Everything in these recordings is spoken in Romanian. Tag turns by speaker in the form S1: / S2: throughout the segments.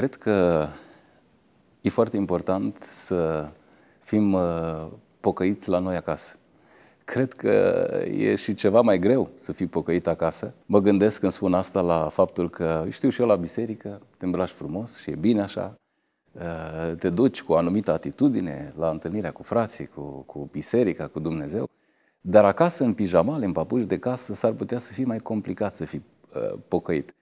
S1: Cred că e foarte important să fim uh, pocăiți la noi acasă. Cred că e și ceva mai greu să fii pocăit acasă. Mă gândesc când spun asta la faptul că, știu și eu, la biserică te îmbraci frumos și e bine așa, uh, te duci cu o anumită atitudine la întâlnirea cu frații, cu, cu biserica, cu Dumnezeu, dar acasă, în pijamale, în papuși de casă, s-ar putea să fie mai complicat să fii uh, pocăit.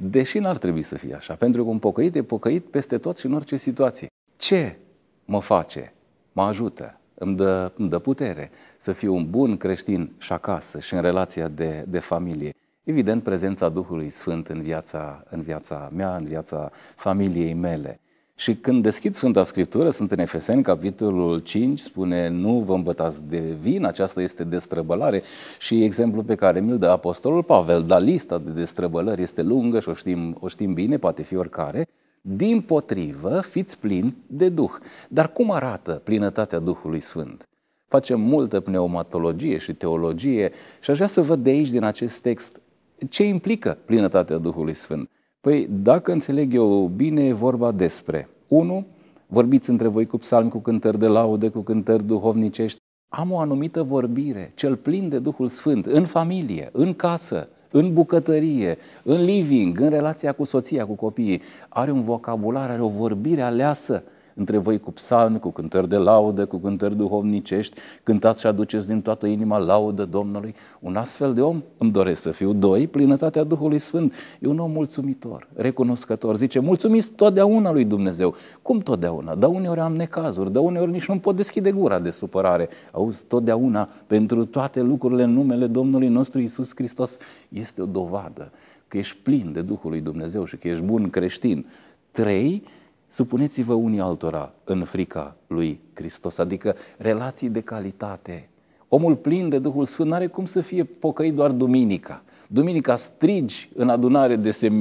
S1: Deși n-ar trebui să fie așa, pentru că un pocăit e pocăit peste tot și în orice situație. Ce mă face? Mă ajută, îmi dă, îmi dă putere să fiu un bun creștin și acasă și în relația de, de familie. Evident, prezența Duhului Sfânt în viața, în viața mea, în viața familiei mele. Și când deschid Sfânta Scriptură, sunt în Efeseni, capitolul 5, spune nu vă îmbătați de vin, aceasta este destrăbălare și exemplul pe care mi-l dă Apostolul Pavel, dar lista de destrăbălări este lungă și o știm, o știm bine, poate fi oricare, din potrivă fiți plini de Duh. Dar cum arată plinătatea Duhului Sfânt? Facem multă pneumatologie și teologie și aș vrea să văd de aici, din acest text, ce implică plinătatea Duhului Sfânt. Păi, dacă înțeleg eu bine, e vorba despre 1. Vorbiți între voi cu psalmi, cu cântări de laude, cu cântări duhovnicești. Am o anumită vorbire, cel plin de Duhul Sfânt, în familie, în casă, în bucătărie, în living, în relația cu soția, cu copiii. Are un vocabular, are o vorbire aleasă între voi cu psalmi, cu cântări de laudă, cu cântări duhovnicești, cântați și aduceți din toată inima laudă Domnului. Un astfel de om îmi doresc să fiu. Doi, plinătatea Duhului Sfânt. E un om mulțumitor, recunoscător. Zice, mulțumiți totdeauna lui Dumnezeu. Cum totdeauna? Dar uneori am necazuri, dar uneori nici nu pot deschide gura de supărare. Auzi, totdeauna, pentru toate lucrurile în numele Domnului nostru Isus Hristos, este o dovadă că ești plin de Duhul lui Dumnezeu și că ești bun creștin. Trei, Supuneți-vă unii altora în frica lui Hristos, adică relații de calitate. Omul plin de Duhul Sfânt nu are cum să fie pocăit doar duminica. Duminica strigi în adunare de se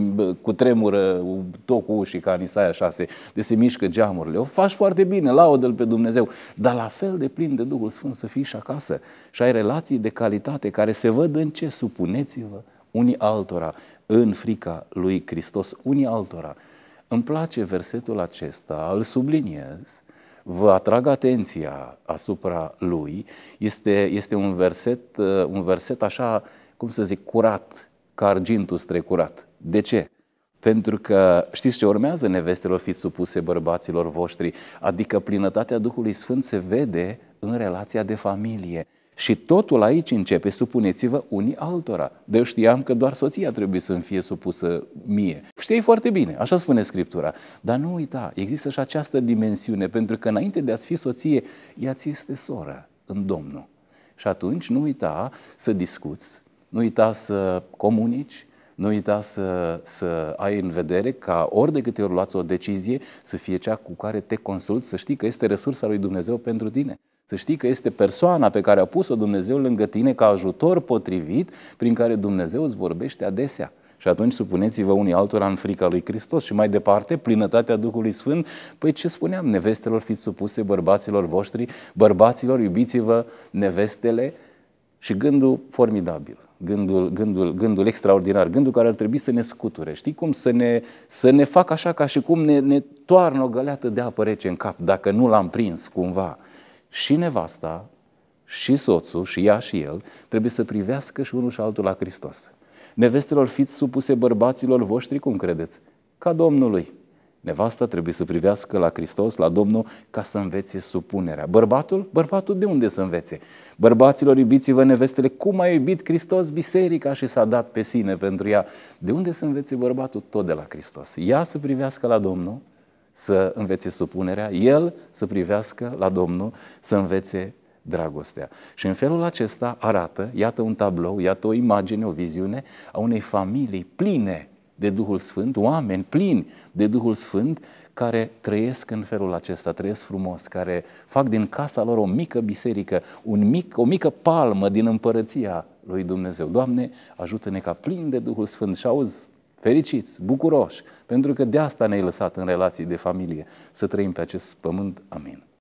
S1: cu tremură tocul și ca în Isaia 6, de se mișcă geamurile. O faci foarte bine, laudă-L pe Dumnezeu, dar la fel de plin de Duhul Sfânt să fii și acasă și ai relații de calitate care se văd în ce supuneți-vă unii altora în frica lui Hristos, unii altora îmi place versetul acesta, îl subliniez, vă atrag atenția asupra lui. Este, este un, verset, un verset așa, cum să zic, curat, ca argintul strecurat. De ce? Pentru că știți ce urmează? Nevestelor fiți supuse bărbaților voștri, adică plinătatea Duhului Sfânt se vede în relația de familie. Și totul aici începe, supuneți-vă unii altora. De eu știam că doar soția trebuie să-mi fie supusă mie. Știi foarte bine, așa spune Scriptura. Dar nu uita, există și această dimensiune, pentru că înainte de a-ți fi soție, ea ți este soră în Domnul. Și atunci nu uita să discuți, nu uita să comunici, nu uita să, să ai în vedere ca ori de câte ori luați o decizie să fie cea cu care te consulți, să știi că este resursa lui Dumnezeu pentru tine. Să știi că este persoana pe care a pus-o Dumnezeu lângă tine ca ajutor potrivit, prin care Dumnezeu îți vorbește adesea. Și atunci supuneți-vă unii altora în frica lui Hristos și mai departe, plinătatea Duhului Sfânt, păi ce spuneam, nevestelor fiți supuse bărbaților voștri, bărbaților iubiți-vă nevestele și gândul formidabil, gândul, gândul, gândul extraordinar, gândul care ar trebui să ne scuture, știi cum? Să ne, să ne facă așa ca și cum ne, ne toarnă o găleată de apă rece în cap, dacă nu l-am prins cumva și nevasta, și soțul, și ea și el, trebuie să privească și unul și altul la Hristos. Nevestelor fiți supuse bărbaților voștri, cum credeți? Ca Domnului. Nevasta trebuie să privească la Hristos, la Domnul, ca să învețe supunerea. Bărbatul? Bărbatul de unde să învețe? Bărbaților, iubiți-vă nevestele, cum a iubit Hristos biserica și s-a dat pe sine pentru ea. De unde să învețe bărbatul? Tot de la Hristos. Ea să privească la Domnul, să învețe supunerea, el să privească la Domnul, să învețe dragostea. Și în felul acesta arată, iată un tablou, iată o imagine, o viziune a unei familii pline de Duhul Sfânt, oameni plini de Duhul Sfânt care trăiesc în felul acesta, trăiesc frumos, care fac din casa lor o mică biserică, un mic, o mică palmă din împărăția lui Dumnezeu. Doamne, ajută-ne ca plin de Duhul Sfânt și auzi fericiți, bucuroși, pentru că de asta ne-ai lăsat în relații de familie, să trăim pe acest pământ. Amin.